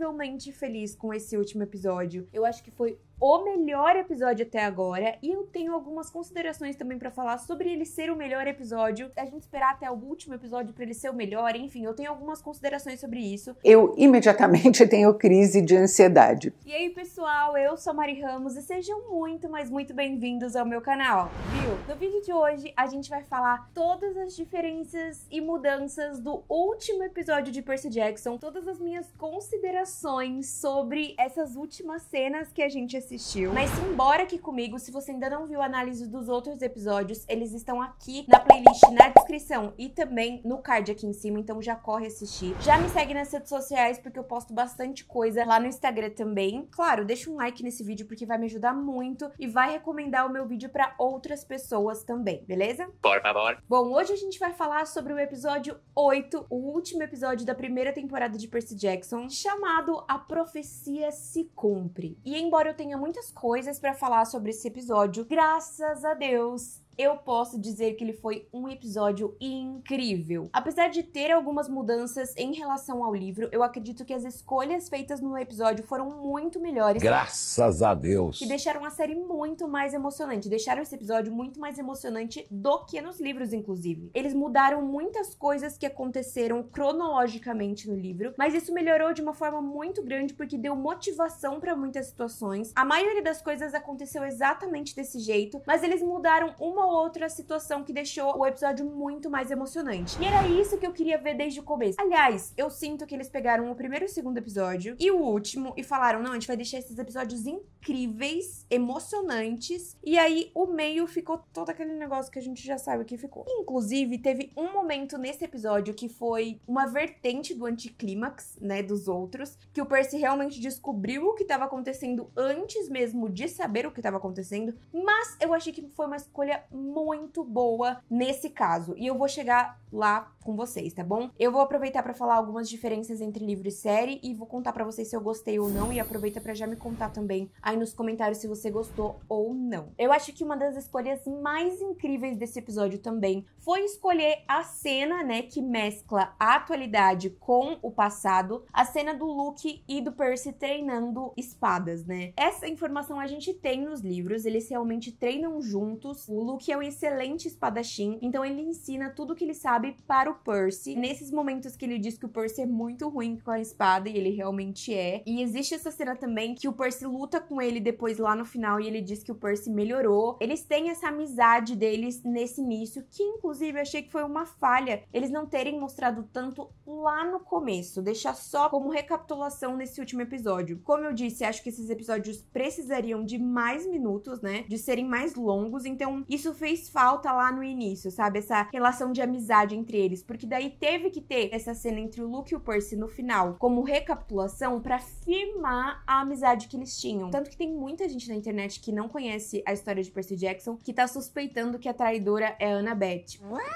incrivelmente feliz com esse último episódio. Eu acho que foi o melhor episódio até agora e eu tenho algumas considerações também para falar sobre ele ser o melhor episódio. A gente esperar até o último episódio para ele ser o melhor, enfim, eu tenho algumas considerações sobre isso. Eu imediatamente tenho crise de ansiedade. E aí, pessoal, eu sou a Mari Ramos e sejam muito, mas muito bem-vindos ao meu canal. Viu? No vídeo de hoje a gente vai falar todas as diferenças e mudanças do último episódio de Percy Jackson, todas as minhas considerações sobre essas últimas cenas que a gente assistiu assistiu. Mas embora aqui comigo, se você ainda não viu a análise dos outros episódios, eles estão aqui na playlist, na descrição e também no card aqui em cima, então já corre assistir. Já me segue nas redes sociais, porque eu posto bastante coisa lá no Instagram também. Claro, deixa um like nesse vídeo, porque vai me ajudar muito e vai recomendar o meu vídeo para outras pessoas também, beleza? Por favor. Bom, hoje a gente vai falar sobre o episódio 8, o último episódio da primeira temporada de Percy Jackson, chamado A Profecia Se Cumpre. E embora eu tenha muitas coisas para falar sobre esse episódio. Graças a Deus, eu posso dizer que ele foi um episódio incrível. Apesar de ter algumas mudanças em relação ao livro, eu acredito que as escolhas feitas no episódio foram muito melhores. Graças a Deus. E deixaram a série muito mais emocionante, deixaram esse episódio muito mais emocionante do que nos livros, inclusive. Eles mudaram muitas coisas que aconteceram cronologicamente no livro, mas isso melhorou de uma forma muito grande porque deu motivação para muitas situações. A maioria das coisas aconteceu exatamente desse jeito, mas eles mudaram uma ou outra situação que deixou o episódio muito mais emocionante. E era isso que eu queria ver desde o começo. Aliás, eu sinto que eles pegaram o primeiro e o segundo episódio e o último e falaram: não, a gente vai deixar esses episódios incríveis, emocionantes. E aí o meio ficou todo aquele negócio que a gente já sabe que ficou. Inclusive, teve um momento nesse episódio que foi uma vertente do anticlímax, né, dos outros, que o Percy realmente descobriu o que estava acontecendo antes mesmo de saber o que estava acontecendo, mas eu achei que foi uma escolha muito boa nesse caso. E eu vou chegar lá com vocês, tá bom? Eu vou aproveitar para falar algumas diferenças entre livro e série e vou contar para vocês se eu gostei ou não e aproveita para já me contar também aí nos comentários se você gostou ou não. Eu acho que uma das escolhas mais incríveis desse episódio também foi escolher a cena, né, que mescla a atualidade com o passado, a cena do Luke e do Percy treinando espadas, né? Essa informação a gente tem nos livros, eles realmente treinam juntos. O Luke que é um excelente espadachim, então ele ensina tudo o que ele sabe para o Percy. Nesses momentos que ele diz que o Percy é muito ruim com a espada, e ele realmente é. E existe essa cena também que o Percy luta com ele depois lá no final e ele diz que o Percy melhorou. Eles têm essa amizade deles nesse início, que inclusive eu achei que foi uma falha eles não terem mostrado tanto lá no começo, deixar só como recapitulação nesse último episódio. Como eu disse, acho que esses episódios precisariam de mais minutos, né? De serem mais longos, então isso isso fez falta lá no início, sabe? Essa relação de amizade entre eles. Porque daí teve que ter essa cena entre o Luke e o Percy no final, como recapitulação, para firmar a amizade que eles tinham. Tanto que tem muita gente na internet que não conhece a história de Percy Jackson, que tá suspeitando que a traidora é Annabeth. What?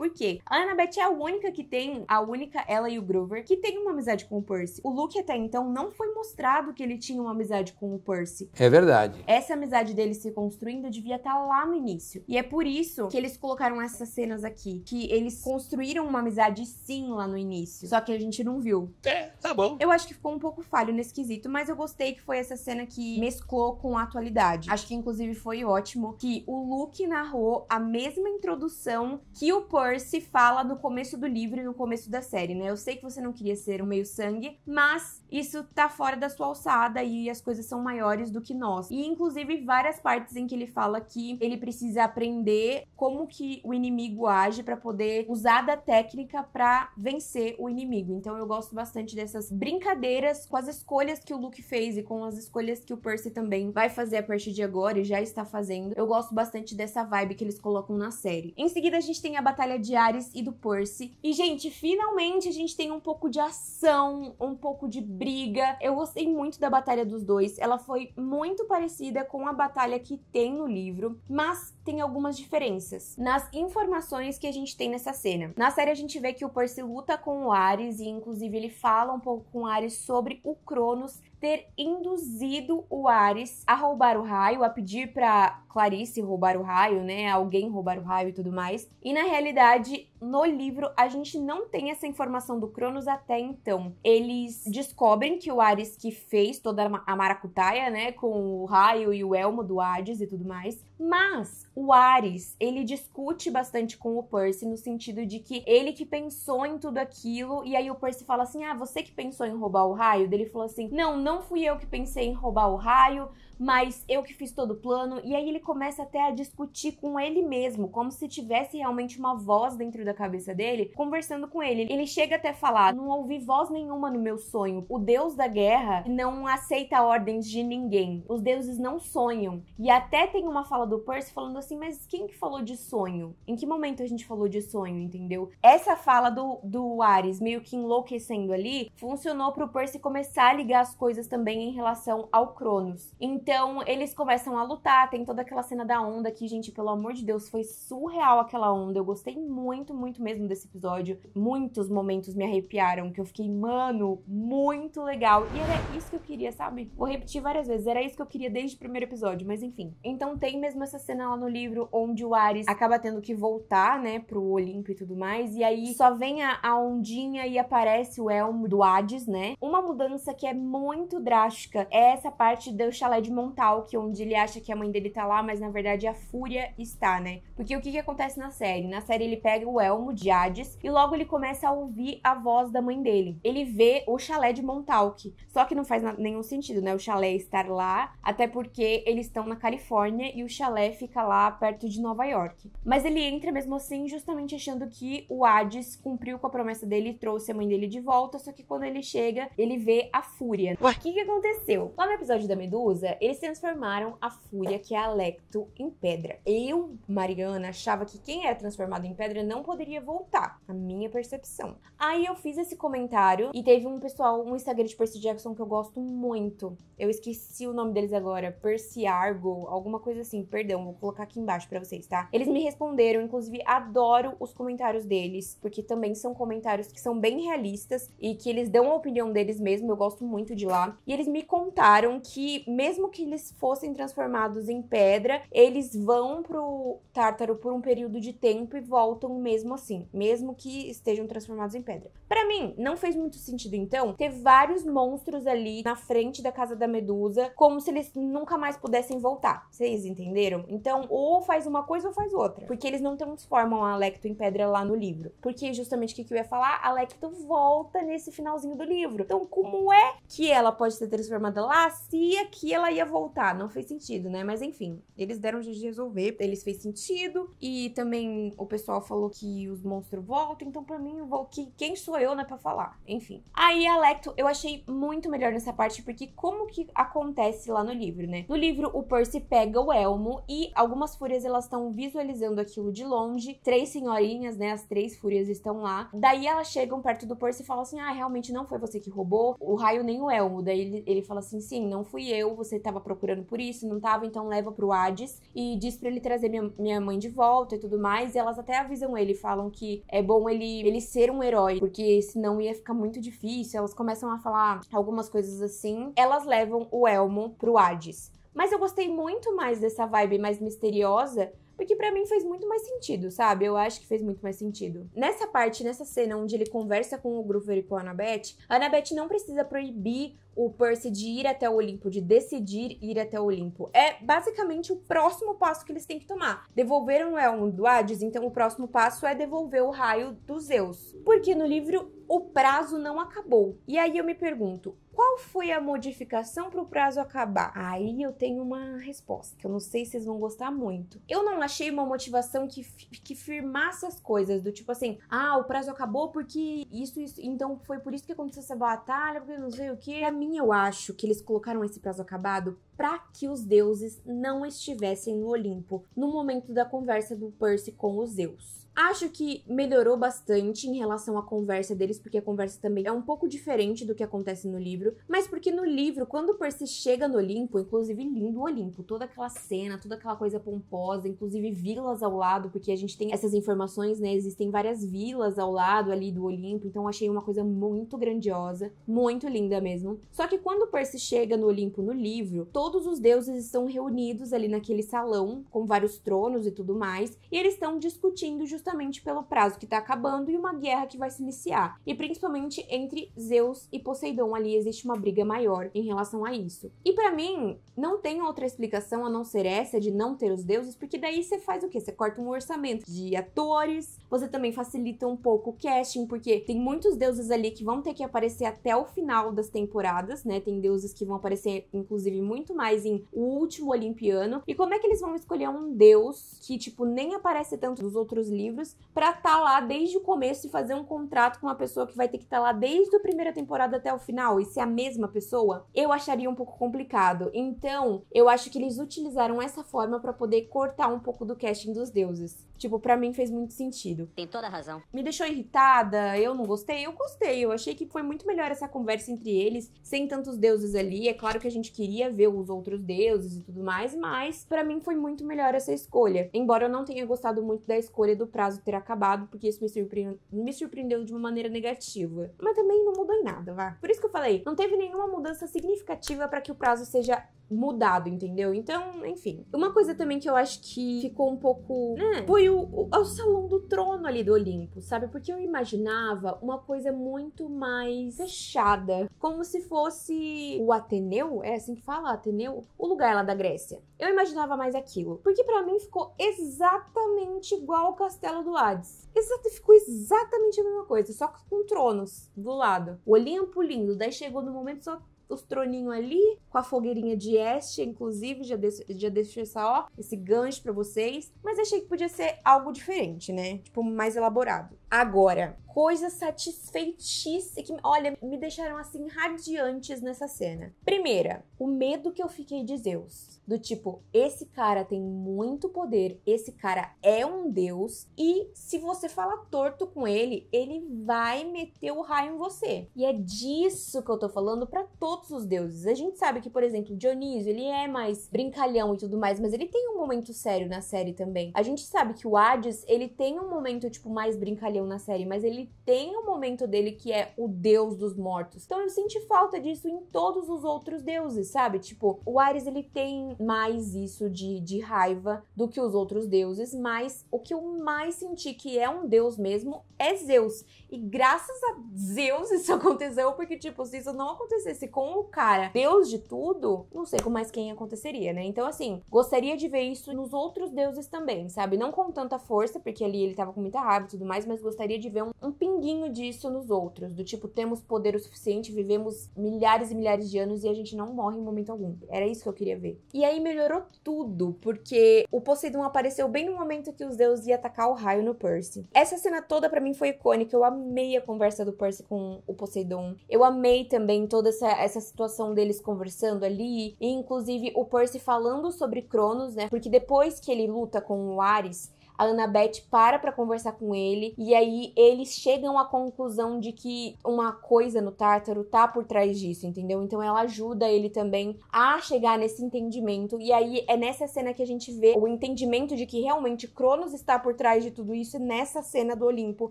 Porque a Annabeth é a única que tem, a única, ela e o Grover, que tem uma amizade com o Percy. O Luke até então não foi mostrado que ele tinha uma amizade com o Percy. É verdade. Essa amizade dele se construindo devia estar tá lá no início. E é por isso que eles colocaram essas cenas aqui. Que eles construíram uma amizade sim lá no início. Só que a gente não viu. É, tá bom. Eu acho que ficou um pouco falho nesse quesito, mas eu gostei que foi essa cena que mesclou com a atualidade. Acho que inclusive foi ótimo que o Luke narrou a mesma introdução que o Percy Percy fala no começo do livro e no começo da série, né? Eu sei que você não queria ser um meio-sangue, mas isso tá fora da sua alçada e as coisas são maiores do que nós. E inclusive várias partes em que ele fala que ele precisa aprender como que o inimigo age para poder usar da técnica para vencer o inimigo. Então eu gosto bastante dessas brincadeiras com as escolhas que o Luke fez e com as escolhas que o Percy também vai fazer a partir de agora e já está fazendo. Eu gosto bastante dessa vibe que eles colocam na série. Em seguida a gente tem a batalha de Ares e do Percy. E, gente, finalmente a gente tem um pouco de ação, um pouco de briga. Eu gostei muito da batalha dos dois. Ela foi muito parecida com a batalha que tem no livro, mas tem algumas diferenças nas informações que a gente tem nessa cena. Na série a gente vê que o Percy luta com o Ares e inclusive ele fala um pouco com o Ares sobre o Cronos ter induzido o Ares a roubar o raio, a pedir para Clarice roubar o raio, né? Alguém roubar o raio e tudo mais. E na realidade, no livro a gente não tem essa informação do Cronos até então. Eles descobrem que o Ares que fez toda a maracutaia, né, com o raio e o elmo do Hades e tudo mais, mas o Ares, ele discute bastante com o Percy no sentido de que ele que pensou em tudo aquilo, e aí o Percy fala assim: "Ah, você que pensou em roubar o raio?" Ele falou assim: "Não, não fui eu que pensei em roubar o raio." mas eu que fiz todo o plano. E aí ele começa até a discutir com ele mesmo, como se tivesse realmente uma voz dentro da cabeça dele conversando com ele. Ele chega até a falar: Não ouvi voz nenhuma no meu sonho. O deus da guerra não aceita ordens de ninguém. Os deuses não sonham. E até tem uma fala do Percy falando assim: Mas quem que falou de sonho? Em que momento a gente falou de sonho, entendeu? Essa fala do, do Ares meio que enlouquecendo ali funcionou pro Percy começar a ligar as coisas também em relação ao Cronos. Então, então eles começam a lutar, tem toda aquela cena da onda que, gente, pelo amor de Deus, foi surreal aquela onda. Eu gostei muito, muito mesmo desse episódio. Muitos momentos me arrepiaram, que eu fiquei, mano, muito legal. E era isso que eu queria, sabe? Vou repetir várias vezes, era isso que eu queria desde o primeiro episódio, mas enfim. Então tem mesmo essa cena lá no livro onde o Ares acaba tendo que voltar, né, pro Olimpo e tudo mais. E aí só vem a, a ondinha e aparece o elmo do Hades, né? Uma mudança que é muito drástica é essa parte do chalé de Montauk, onde ele acha que a mãe dele tá lá, mas na verdade a Fúria está, né? Porque o que, que acontece na série? Na série ele pega o elmo de Hades e logo ele começa a ouvir a voz da mãe dele. Ele vê o chalé de Montauk, só que não faz nenhum sentido, né? O chalé estar lá, até porque eles estão na Califórnia e o chalé fica lá perto de Nova York. Mas ele entra mesmo assim, justamente achando que o Hades cumpriu com a promessa dele e trouxe a mãe dele de volta, só que quando ele chega, ele vê a Fúria. O que, que aconteceu? Lá no episódio da Medusa, ele eles transformaram a fúria, que é a Lecto, em pedra. Eu, Mariana, achava que quem era é transformado em pedra não poderia voltar. A minha percepção. Aí eu fiz esse comentário e teve um pessoal, um Instagram de Percy Jackson que eu gosto muito. Eu esqueci o nome deles agora. Percy Argo, alguma coisa assim. Perdão, vou colocar aqui embaixo para vocês, tá? Eles me responderam, inclusive adoro os comentários deles, porque também são comentários que são bem realistas e que eles dão a opinião deles mesmo. Eu gosto muito de lá. E eles me contaram que, mesmo que eles fossem transformados em pedra, eles vão pro Tártaro por um período de tempo e voltam mesmo assim, mesmo que estejam transformados em pedra. Para mim, não fez muito sentido então ter vários monstros ali na frente da casa da Medusa, como se eles nunca mais pudessem voltar. Vocês entenderam? Então, ou faz uma coisa ou faz outra, porque eles não transformam a Lecto em pedra lá no livro. Porque justamente o que, que eu ia falar, a Lecto volta nesse finalzinho do livro. Então, como é que ela pode ser transformada lá se aqui ela ia ia voltar, não fez sentido, né? Mas enfim, eles deram um jeito de resolver, eles fez sentido. E também o pessoal falou que os monstros voltam, então para mim, vou, que, quem sou eu, né, pra falar? Enfim. Aí a Lecto, eu achei muito melhor nessa parte, porque como que acontece lá no livro, né? No livro, o Percy pega o elmo e algumas fúrias elas estão visualizando aquilo de longe. Três senhorinhas, né? As três fúrias estão lá. Daí elas chegam perto do Percy e falam assim: ah, realmente não foi você que roubou o raio nem o elmo. Daí ele, ele fala assim: sim, não fui eu, você tá tava procurando por isso, não tava, então leva pro Hades e diz para ele trazer minha, minha mãe de volta e tudo mais. E elas até avisam ele, falam que é bom ele, ele ser um herói, porque senão ia ficar muito difícil. Elas começam a falar algumas coisas assim. Elas levam o Elmo pro Hades. Mas eu gostei muito mais dessa vibe mais misteriosa porque para mim fez muito mais sentido, sabe? Eu acho que fez muito mais sentido. Nessa parte, nessa cena onde ele conversa com o Groover e com a Annabeth, a Annabeth não precisa proibir o Percy de ir até o Olimpo, de decidir ir até o Olimpo. É basicamente o próximo passo que eles têm que tomar. Devolveram o elmo do Hades, então o próximo passo é devolver o raio dos Zeus. Porque no livro o prazo não acabou. E aí eu me pergunto, qual foi a modificação para o prazo acabar? Aí eu tenho uma resposta que eu não sei se vocês vão gostar muito. Eu não achei uma motivação que, que firmasse as coisas, do tipo assim, ah, o prazo acabou porque isso, isso, então foi por isso que aconteceu essa batalha, porque não sei o que. Pra mim mim eu acho que eles colocaram esse prazo acabado para que os deuses não estivessem no Olimpo no momento da conversa do Percy com os Zeus. Acho que melhorou bastante em relação à conversa deles, porque a conversa também é um pouco diferente do que acontece no livro, mas porque no livro, quando Percy chega no Olimpo, inclusive lindo o Olimpo, toda aquela cena, toda aquela coisa pomposa, inclusive vilas ao lado, porque a gente tem essas informações, né? Existem várias vilas ao lado ali do Olimpo, então achei uma coisa muito grandiosa, muito linda mesmo. Só que quando Percy chega no Olimpo no livro, todos os deuses estão reunidos ali naquele salão, com vários tronos e tudo mais, e eles estão discutindo justamente justamente pelo prazo que está acabando e uma guerra que vai se iniciar. E principalmente entre Zeus e Poseidon ali existe uma briga maior em relação a isso. E para mim, não tem outra explicação a não ser essa de não ter os deuses, porque daí você faz o quê? Você corta um orçamento de atores, você também facilita um pouco o casting, porque tem muitos deuses ali que vão ter que aparecer até o final das temporadas, né? Tem deuses que vão aparecer, inclusive, muito mais em O Último Olimpiano. E como é que eles vão escolher um deus que, tipo, nem aparece tanto nos outros livros? livros para estar tá lá desde o começo e fazer um contrato com uma pessoa que vai ter que estar tá lá desde a primeira temporada até o final e ser a mesma pessoa, eu acharia um pouco complicado. Então, eu acho que eles utilizaram essa forma para poder cortar um pouco do casting dos deuses. Tipo, para mim fez muito sentido. Tem toda a razão. Me deixou irritada, eu não gostei, eu gostei. Eu achei que foi muito melhor essa conversa entre eles, sem tantos deuses ali. É claro que a gente queria ver os outros deuses e tudo mais, mas para mim foi muito melhor essa escolha. Embora eu não tenha gostado muito da escolha do prazo ter acabado, porque isso me, surpre... me surpreendeu de uma maneira negativa. Mas também não mudou em nada, vá. Por isso que eu falei, não teve nenhuma mudança significativa para que o prazo seja mudado, entendeu? Então, enfim. Uma coisa também que eu acho que ficou um pouco. Né, foi o, o, o salão do trono ali do Olimpo, sabe? Porque eu imaginava uma coisa muito mais fechada. Como se fosse o Ateneu, é assim que fala Ateneu? O lugar lá da Grécia. Eu imaginava mais aquilo. Porque para mim ficou exatamente igual ao castelo do Hades. Exato, ficou exatamente a mesma coisa, só que com tronos do lado. O Olimpo lindo. Daí chegou no momento só os troninhos ali, com a fogueirinha de este, inclusive, já, de, já deixei essa, ó, esse gancho para vocês. Mas achei que podia ser algo diferente, né? Tipo, mais elaborado. Agora, coisas satisfeitíssimas que, olha, me deixaram assim radiantes nessa cena. Primeira, o medo que eu fiquei de Zeus, do tipo, esse cara tem muito poder, esse cara é um deus e se você falar torto com ele, ele vai meter o raio em você. E é disso que eu tô falando para todos os deuses. A gente sabe que, por exemplo, Dionísio, ele é mais brincalhão e tudo mais, mas ele tem um momento sério na série também. A gente sabe que o Hades, ele tem um momento tipo mais brincalhão na série, mas ele ele tem o um momento dele que é o deus dos mortos. Então eu senti falta disso em todos os outros deuses, sabe? Tipo, o Ares ele tem mais isso de, de raiva do que os outros deuses, mas o que eu mais senti que é um deus mesmo é Zeus. E graças a Zeus isso aconteceu, porque, tipo, se isso não acontecesse com o cara, deus de tudo, não sei com mais quem aconteceria, né? Então, assim, gostaria de ver isso nos outros deuses também, sabe? Não com tanta força, porque ali ele tava com muita raiva e tudo mais, mas gostaria de ver um, um um pinguinho disso nos outros, do tipo, temos poder o suficiente, vivemos milhares e milhares de anos e a gente não morre em momento algum. Era isso que eu queria ver. E aí melhorou tudo, porque o Poseidon apareceu bem no momento que os deuses iam atacar o raio no Percy. Essa cena toda para mim foi icônica, eu amei a conversa do Percy com o Poseidon. Eu amei também toda essa, essa situação deles conversando ali, e inclusive o Percy falando sobre Cronos, né? Porque depois que ele luta com o Ares, a Annabeth para para conversar com ele e aí eles chegam à conclusão de que uma coisa no Tártaro tá por trás disso, entendeu? Então ela ajuda ele também a chegar nesse entendimento e aí é nessa cena que a gente vê o entendimento de que realmente Cronos está por trás de tudo isso nessa cena do Olimpo,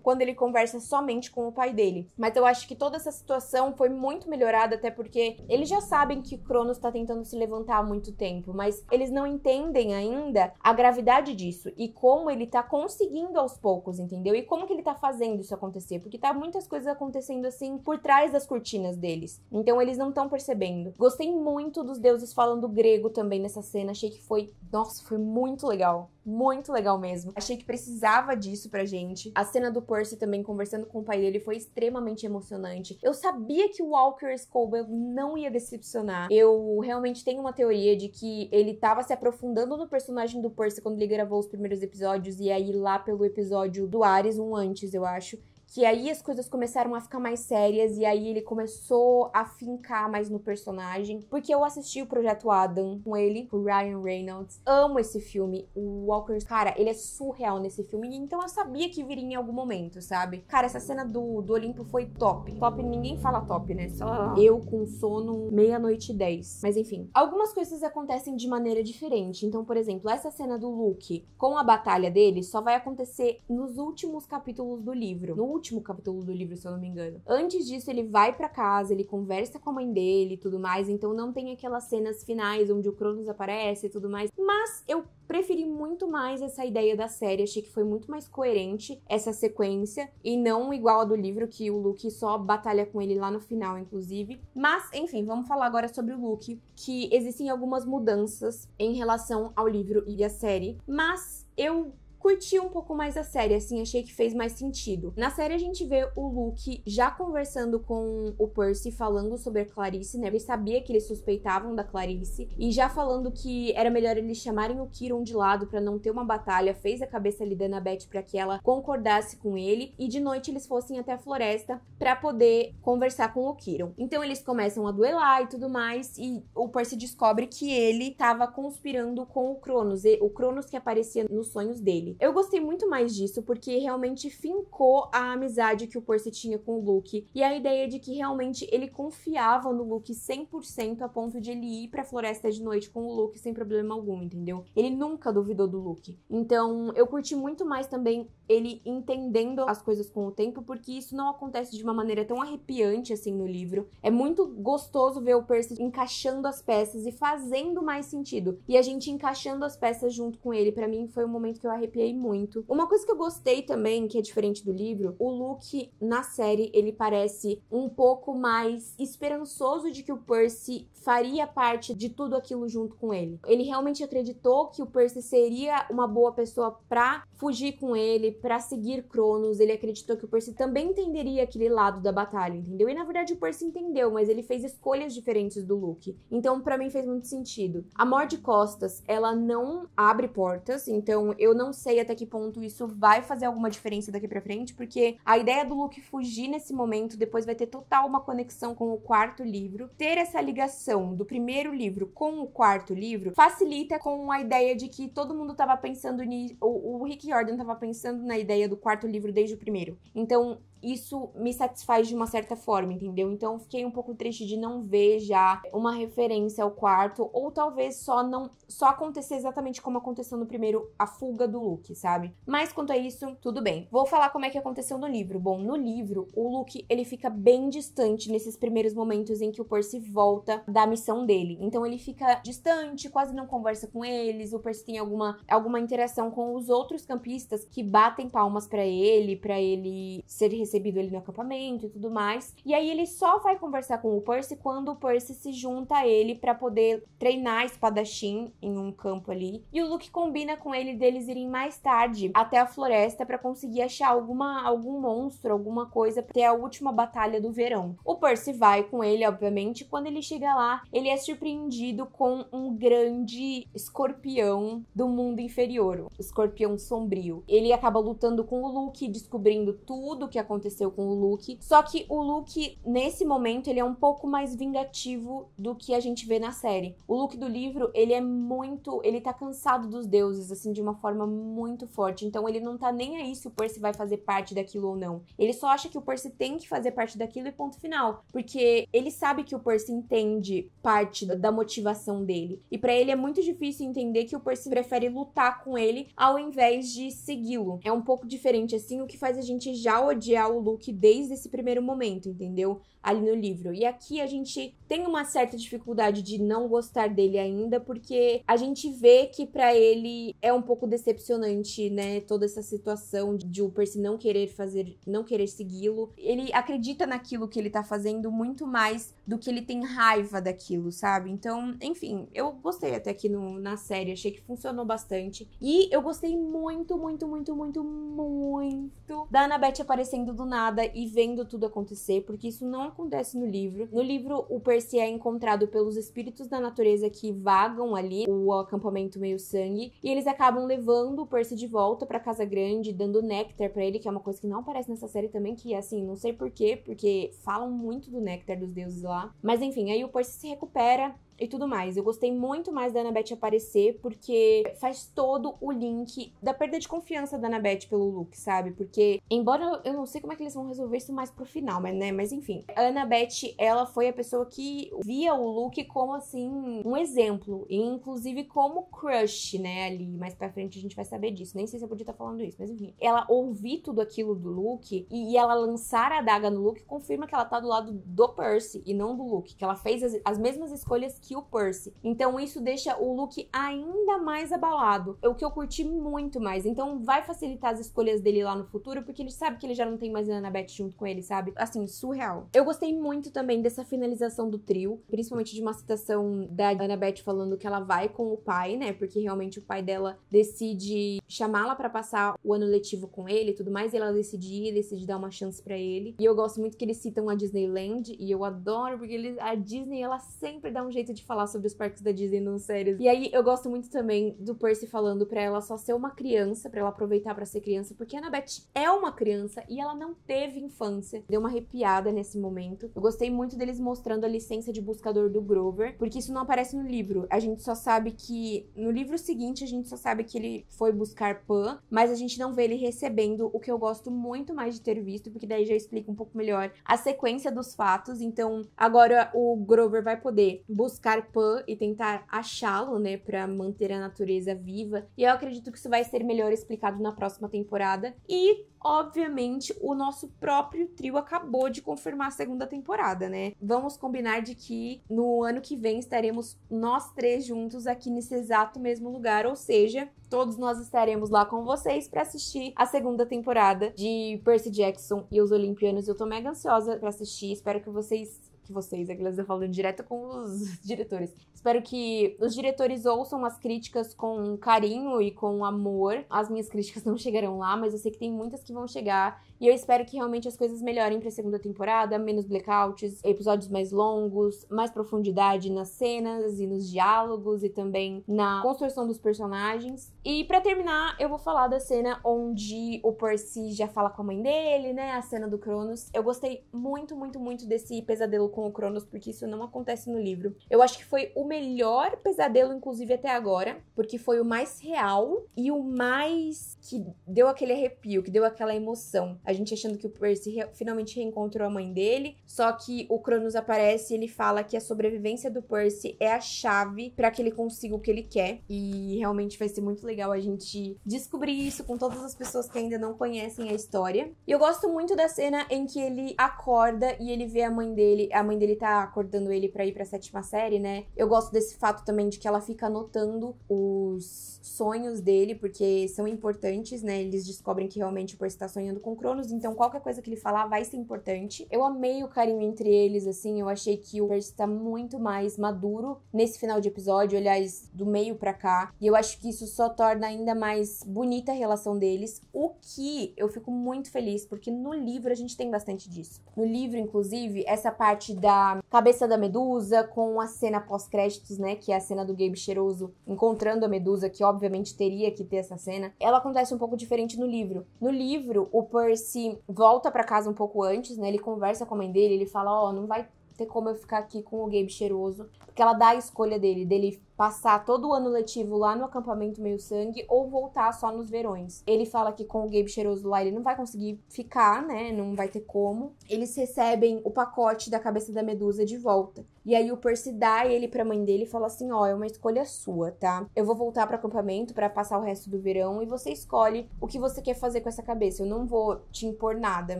quando ele conversa somente com o pai dele. Mas eu acho que toda essa situação foi muito melhorada até porque eles já sabem que Cronos está tentando se levantar há muito tempo, mas eles não entendem ainda a gravidade disso e como ele ele tá conseguindo aos poucos, entendeu? E como que ele tá fazendo isso acontecer? Porque tá muitas coisas acontecendo assim por trás das cortinas deles. Então eles não estão percebendo. Gostei muito dos deuses falando grego também nessa cena. Achei que foi, nossa, foi muito legal muito legal mesmo. Achei que precisava disso pra gente. A cena do Percy também conversando com o pai dele foi extremamente emocionante. Eu sabia que o Walker Scobell não ia decepcionar. Eu realmente tenho uma teoria de que ele tava se aprofundando no personagem do Percy quando ele gravou os primeiros episódios e aí lá pelo episódio do Ares, um antes, eu acho, que aí as coisas começaram a ficar mais sérias e aí ele começou a fincar mais no personagem, porque eu assisti o Projeto Adam com ele, o Ryan Reynolds. Amo esse filme, o Walker, cara, ele é surreal nesse filme, então eu sabia que viria em algum momento, sabe? Cara, essa cena do, do Olimpo foi top. Top, ninguém fala top, né? Só eu com sono meia-noite e dez. Mas enfim, algumas coisas acontecem de maneira diferente. Então, por exemplo, essa cena do Luke com a batalha dele só vai acontecer nos últimos capítulos do livro. No último capítulo do livro, se eu não me engano. Antes disso, ele vai para casa, ele conversa com a mãe dele e tudo mais, então não tem aquelas cenas finais onde o Cronos aparece e tudo mais. Mas eu preferi muito mais essa ideia da série, achei que foi muito mais coerente essa sequência e não igual a do livro que o Luke só batalha com ele lá no final, inclusive. Mas, enfim, vamos falar agora sobre o Luke, que existem algumas mudanças em relação ao livro e à série, mas eu curti um pouco mais a série, assim, achei que fez mais sentido. Na série a gente vê o Luke já conversando com o Percy, falando sobre a Clarice, né? Ele sabia que eles suspeitavam da Clarice, e já falando que era melhor eles chamarem o Kiron de lado para não ter uma batalha, fez a cabeça ali da Annabeth para que ela concordasse com ele, e de noite eles fossem até a floresta para poder conversar com o Kiron. Então eles começam a duelar e tudo mais, e o Percy descobre que ele estava conspirando com o Cronos, o Cronos que aparecia nos sonhos dele. Eu gostei muito mais disso porque realmente fincou a amizade que o Percy tinha com o Luke e a ideia de que realmente ele confiava no Luke 100% a ponto de ele ir pra floresta de noite com o Luke sem problema algum, entendeu? Ele nunca duvidou do Luke. Então, eu curti muito mais também ele entendendo as coisas com o tempo, porque isso não acontece de uma maneira tão arrepiante assim no livro. É muito gostoso ver o Percy encaixando as peças e fazendo mais sentido. E a gente encaixando as peças junto com ele, para mim foi um momento que eu arrepiei muito. Uma coisa que eu gostei também, que é diferente do livro, o Luke na série ele parece um pouco mais esperançoso de que o Percy faria parte de tudo aquilo junto com ele. Ele realmente acreditou que o Percy seria uma boa pessoa para fugir com ele, para seguir Cronos. Ele acreditou que o Percy também entenderia aquele lado da batalha, entendeu? E na verdade o Percy entendeu, mas ele fez escolhas diferentes do Luke. Então para mim fez muito sentido. A morte de costas, ela não abre portas, então eu não sei sei até que ponto isso vai fazer alguma diferença daqui para frente, porque a ideia do Luke fugir nesse momento depois vai ter total uma conexão com o quarto livro. Ter essa ligação do primeiro livro com o quarto livro facilita com a ideia de que todo mundo tava pensando nisso, o, o Rick Jordan tava pensando na ideia do quarto livro desde o primeiro. Então, isso me satisfaz de uma certa forma, entendeu? Então fiquei um pouco triste de não ver já uma referência ao quarto, ou talvez só não só acontecer exatamente como aconteceu no primeiro, a fuga do Luke, sabe? Mas quanto a isso, tudo bem. Vou falar como é que aconteceu no livro. Bom, no livro, o Luke ele fica bem distante nesses primeiros momentos em que o Percy volta da missão dele. Então ele fica distante, quase não conversa com eles. O Percy tem alguma, alguma interação com os outros campistas que batem palmas para ele, para ele ser recebido recebido ele no acampamento e tudo mais. E aí ele só vai conversar com o Percy quando o Percy se junta a ele para poder treinar espadachim em um campo ali. E o Luke combina com ele deles irem mais tarde até a floresta para conseguir achar alguma algum monstro, alguma coisa até a última batalha do verão. O Percy vai com ele, obviamente. Quando ele chega lá, ele é surpreendido com um grande escorpião do mundo inferior, o escorpião sombrio. Ele acaba lutando com o Luke, descobrindo tudo o que aconteceu aconteceu com o Luke. Só que o Luke, nesse momento, ele é um pouco mais vingativo do que a gente vê na série. O Luke do livro, ele é muito. Ele tá cansado dos deuses, assim, de uma forma muito forte. Então ele não tá nem aí se o Percy vai fazer parte daquilo ou não. Ele só acha que o Percy tem que fazer parte daquilo e ponto final. Porque ele sabe que o Percy entende parte da motivação dele. E para ele é muito difícil entender que o Percy prefere lutar com ele ao invés de segui-lo. É um pouco diferente, assim, o que faz a gente já odiar o Luke desde esse primeiro momento, entendeu? Ali no livro. E aqui a gente tem uma certa dificuldade de não gostar dele ainda, porque a gente vê que para ele é um pouco decepcionante, né? Toda essa situação de o Percy não querer fazer, não querer segui-lo. Ele acredita naquilo que ele tá fazendo muito mais do que ele tem raiva daquilo, sabe? Então, enfim, eu gostei até aqui no, na série, achei que funcionou bastante. E eu gostei muito, muito, muito, muito, muito da Anabete aparecendo do nada e vendo tudo acontecer, porque isso não acontece no livro. No livro, o Percy é encontrado pelos espíritos da natureza que vagam ali, o acampamento meio-sangue, e eles acabam levando o Percy de volta para Casa Grande, dando néctar para ele, que é uma coisa que não aparece nessa série também, que assim, não sei porquê, porque falam muito do néctar dos deuses lá. Mas enfim, aí o Percy se recupera, e tudo mais. Eu gostei muito mais da Annabeth aparecer, porque faz todo o link da perda de confiança da Annabeth pelo Luke, sabe? Porque, embora eu não sei como é que eles vão resolver isso mais pro final, mas, né? Mas enfim. A Annabeth, ela foi a pessoa que via o Luke como, assim, um exemplo. E, inclusive, como crush, né? Ali mais pra frente a gente vai saber disso. Nem sei se eu podia estar tá falando isso, mas enfim. Ela ouvir tudo aquilo do Luke e ela lançar a adaga no Luke confirma que ela tá do lado do Percy e não do Luke. Que ela fez as, as mesmas escolhas que que o Percy. Então isso deixa o look ainda mais abalado. É o que eu curti muito mais. Então vai facilitar as escolhas dele lá no futuro, porque ele sabe que ele já não tem mais a Annabeth junto com ele, sabe? Assim, surreal. Eu gostei muito também dessa finalização do trio, principalmente de uma citação da Annabeth falando que ela vai com o pai, né? Porque realmente o pai dela decide chamá-la para passar o ano letivo com ele e tudo mais, e ela decide ir, decide dar uma chance para ele. E eu gosto muito que eles citam a Disneyland e eu adoro porque eles, a Disney ela sempre dá um jeito de falar sobre os parques da Disney nas séries. E aí eu gosto muito também do Percy falando para ela só ser uma criança, para ela aproveitar para ser criança, porque a Annabeth é uma criança e ela não teve infância. Deu uma arrepiada nesse momento. Eu gostei muito deles mostrando a licença de buscador do Grover, porque isso não aparece no livro. A gente só sabe que no livro seguinte a gente só sabe que ele foi buscar Pan, mas a gente não vê ele recebendo o que eu gosto muito mais de ter visto, porque daí já explica um pouco melhor a sequência dos fatos. Então, agora o Grover vai poder buscar Carpan e tentar achá-lo, né, para manter a natureza viva. E eu acredito que isso vai ser melhor explicado na próxima temporada. E obviamente, o nosso próprio trio acabou de confirmar a segunda temporada, né? Vamos combinar de que no ano que vem estaremos nós três juntos aqui nesse exato mesmo lugar, ou seja, todos nós estaremos lá com vocês para assistir a segunda temporada de Percy Jackson e os Olimpianos. Eu tô mega ansiosa para assistir, espero que vocês que vocês, a Glazer tá falando direto com os diretores. Espero que os diretores ouçam as críticas com carinho e com amor. As minhas críticas não chegarão lá, mas eu sei que tem muitas que vão chegar e eu espero que realmente as coisas melhorem pra segunda temporada, menos blackouts, episódios mais longos, mais profundidade nas cenas e nos diálogos e também na construção dos personagens. E para terminar, eu vou falar da cena onde o Percy já fala com a mãe dele, né? A cena do Cronos. Eu gostei muito, muito, muito desse pesadelo com o Cronos, porque isso não acontece no livro. Eu acho que foi o melhor pesadelo, inclusive até agora, porque foi o mais real e o mais que deu aquele arrepio, que deu aquela emoção a gente achando que o Percy re finalmente reencontrou a mãe dele, só que o Cronos aparece e ele fala que a sobrevivência do Percy é a chave para que ele consiga o que ele quer. E realmente vai ser muito legal a gente descobrir isso com todas as pessoas que ainda não conhecem a história. E eu gosto muito da cena em que ele acorda e ele vê a mãe dele, a mãe dele tá acordando ele para ir para sétima série, né? Eu gosto desse fato também de que ela fica anotando os sonhos dele porque são importantes, né? Eles descobrem que realmente o Percy tá sonhando com o Cronos então qualquer coisa que ele falar vai ser importante. Eu amei o carinho entre eles, assim, eu achei que o Percy tá muito mais maduro nesse final de episódio, aliás, do meio para cá. E eu acho que isso só torna ainda mais bonita a relação deles, o que eu fico muito feliz, porque no livro a gente tem bastante disso. No livro, inclusive, essa parte da cabeça da Medusa com a cena pós-créditos, né, que é a cena do Gabe Cheiroso encontrando a Medusa, que obviamente teria que ter essa cena, ela acontece um pouco diferente no livro. No livro, o Percy volta para casa um pouco antes, né? Ele conversa com a mãe dele, ele fala: Ó, oh, não vai ter como eu ficar aqui com o Gabe cheiroso. Porque ela dá a escolha dele, dele passar todo o ano letivo lá no acampamento Meio Sangue ou voltar só nos verões. Ele fala que com o Gabe Cheiroso lá ele não vai conseguir ficar, né? Não vai ter como. Eles recebem o pacote da cabeça da Medusa de volta. E aí o Percy dá ele pra mãe dele e fala assim: ó, oh, é uma escolha sua, tá? Eu vou voltar pro acampamento para passar o resto do verão e você escolhe o que você quer fazer com essa cabeça. Eu não vou te impor nada,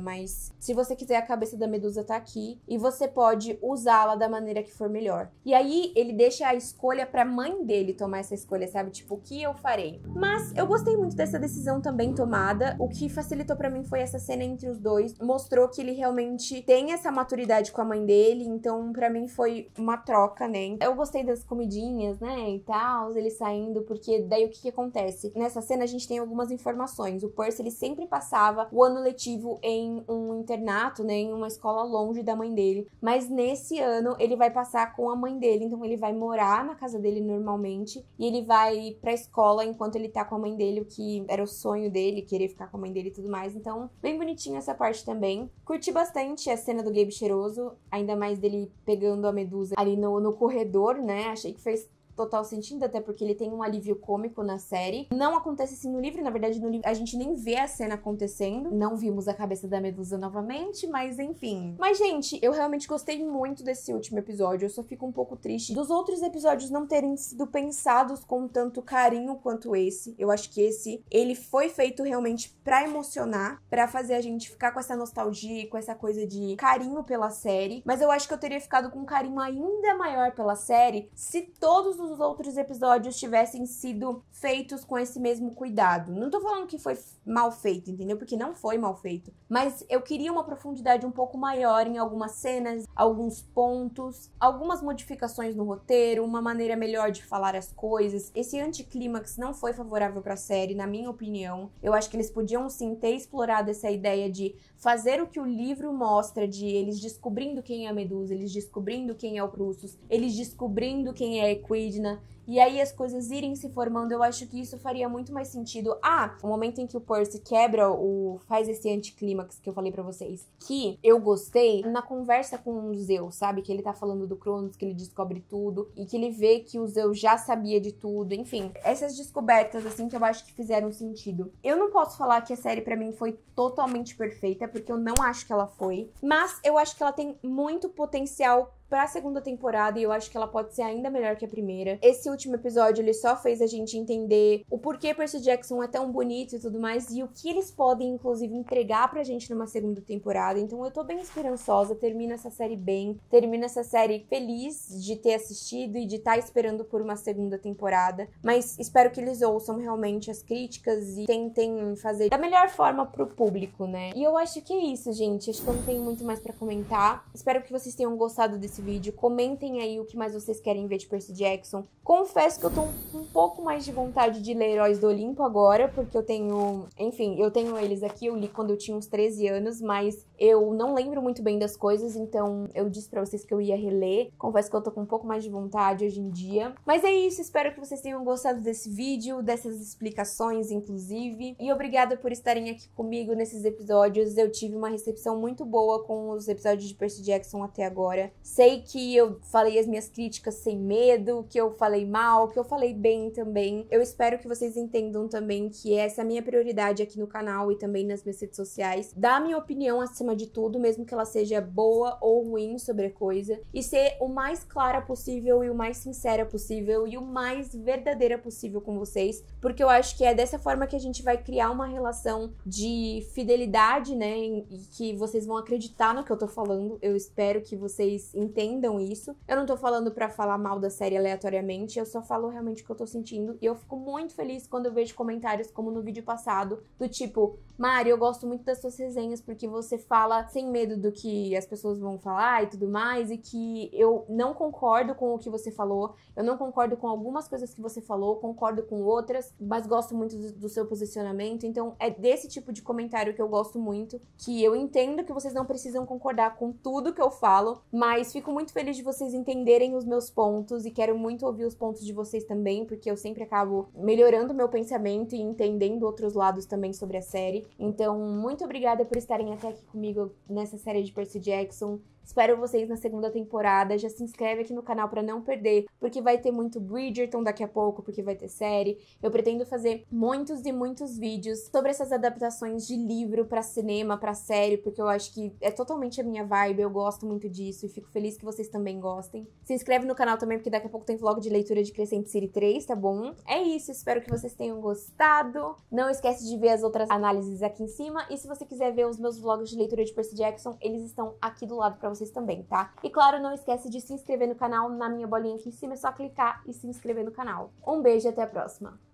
mas se você quiser, a cabeça da Medusa tá aqui e você pode usá-la da maneira que for melhor. E aí ele deixa a escolha pra mãe dele tomar essa escolha, sabe? Tipo, o que eu farei? Mas eu gostei muito dessa decisão também tomada. O que facilitou para mim foi essa cena entre os dois. Mostrou que ele realmente tem essa maturidade com a mãe dele. Então, para mim foi uma troca, né? Eu gostei das comidinhas, né? E tal, ele saindo, porque daí o que, que acontece? Nessa cena a gente tem algumas informações. O Percy, ele sempre passava o ano letivo em um internato, né? Em uma escola longe da mãe dele. Mas nesse ano ele vai passar com a mãe dele. Então, ele vai morar na casa dele dele normalmente. E ele vai pra escola enquanto ele tá com a mãe dele, o que era o sonho dele, querer ficar com a mãe dele e tudo mais. Então, bem bonitinho essa parte também. Curti bastante a cena do Gabe cheiroso, ainda mais dele pegando a medusa ali no, no corredor, né? Achei que fez total sentido, até porque ele tem um alívio cômico na série. Não acontece assim no livro, na verdade, no livro a gente nem vê a cena acontecendo. Não vimos a cabeça da Medusa novamente, mas enfim. Mas, gente, eu realmente gostei muito desse último episódio. Eu só fico um pouco triste dos outros episódios não terem sido pensados com tanto carinho quanto esse. Eu acho que esse, ele foi feito realmente para emocionar, para fazer a gente ficar com essa nostalgia, com essa coisa de carinho pela série. Mas eu acho que eu teria ficado com um carinho ainda maior pela série se todos os os outros episódios tivessem sido feitos com esse mesmo cuidado. Não tô falando que foi mal feito, entendeu? Porque não foi mal feito. Mas eu queria uma profundidade um pouco maior em algumas cenas, alguns pontos, algumas modificações no roteiro, uma maneira melhor de falar as coisas. Esse anticlímax não foi favorável para a série, na minha opinião. Eu acho que eles podiam sim ter explorado essa ideia de fazer o que o livro mostra de eles descobrindo quem é a Medusa, eles descobrindo quem é o Prussus, eles descobrindo quem é a Equidna, e aí as coisas irem se formando, eu acho que isso faria muito mais sentido. Ah, o momento em que o Percy quebra o faz esse anticlímax que eu falei para vocês, que eu gostei na conversa com o Zeus, sabe? Que ele tá falando do Cronos, que ele descobre tudo e que ele vê que o Zeus já sabia de tudo, enfim. Essas descobertas assim que eu acho que fizeram sentido. Eu não posso falar que a série para mim foi totalmente perfeita, porque eu não acho que ela foi, mas eu acho que ela tem muito potencial para a segunda temporada e eu acho que ela pode ser ainda melhor que a primeira. Esse último episódio ele só fez a gente entender o porquê Percy Jackson é tão bonito e tudo mais e o que eles podem inclusive entregar pra gente numa segunda temporada. Então eu tô bem esperançosa, termina essa série bem, termina essa série feliz de ter assistido e de estar tá esperando por uma segunda temporada, mas espero que eles ouçam realmente as críticas e tentem fazer da melhor forma pro público, né? E eu acho que é isso, gente. Acho que eu não tenho muito mais para comentar. Espero que vocês tenham gostado desse vídeo, comentem aí o que mais vocês querem ver de Percy Jackson. Confesso que eu tô um, um pouco mais de vontade de ler Heróis do Olimpo agora, porque eu tenho, enfim, eu tenho eles aqui, eu li quando eu tinha uns 13 anos, mas eu não lembro muito bem das coisas, então eu disse para vocês que eu ia reler. Confesso que eu tô com um pouco mais de vontade hoje em dia. Mas é isso, espero que vocês tenham gostado desse vídeo, dessas explicações, inclusive. E obrigada por estarem aqui comigo nesses episódios. Eu tive uma recepção muito boa com os episódios de Percy Jackson até agora. Sei Sei que eu falei as minhas críticas sem medo, que eu falei mal, que eu falei bem também. Eu espero que vocês entendam também que essa é a minha prioridade aqui no canal e também nas minhas redes sociais. Dar minha opinião acima de tudo, mesmo que ela seja boa ou ruim sobre a coisa, e ser o mais clara possível e o mais sincera possível e o mais verdadeira possível com vocês, porque eu acho que é dessa forma que a gente vai criar uma relação de fidelidade, né? E que vocês vão acreditar no que eu tô falando. Eu espero que vocês entendam entendam isso. Eu não tô falando para falar mal da série aleatoriamente, eu só falo realmente o que eu tô sentindo. E eu fico muito feliz quando eu vejo comentários como no vídeo passado, do tipo, Mari, eu gosto muito das suas resenhas porque você fala sem medo do que as pessoas vão falar e tudo mais, e que eu não concordo com o que você falou, eu não concordo com algumas coisas que você falou, concordo com outras, mas gosto muito do, do seu posicionamento. Então é desse tipo de comentário que eu gosto muito, que eu entendo que vocês não precisam concordar com tudo que eu falo, mas fico fico muito feliz de vocês entenderem os meus pontos e quero muito ouvir os pontos de vocês também, porque eu sempre acabo melhorando meu pensamento e entendendo outros lados também sobre a série. Então, muito obrigada por estarem até aqui comigo nessa série de Percy Jackson. Espero vocês na segunda temporada. Já se inscreve aqui no canal para não perder, porque vai ter muito Bridgerton daqui a pouco, porque vai ter série. Eu pretendo fazer muitos e muitos vídeos sobre essas adaptações de livro para cinema, para série, porque eu acho que é totalmente a minha vibe. Eu gosto muito disso e fico feliz que vocês também gostem. Se inscreve no canal também, porque daqui a pouco tem vlog de leitura de Crescente City 3, tá bom? É isso, espero que vocês tenham gostado. Não esquece de ver as outras análises aqui em cima. E se você quiser ver os meus vlogs de leitura de Percy Jackson, eles estão aqui do lado pra vocês também, tá? E claro, não esquece de se inscrever no canal, na minha bolinha aqui em cima é só clicar e se inscrever no canal. Um beijo e até a próxima!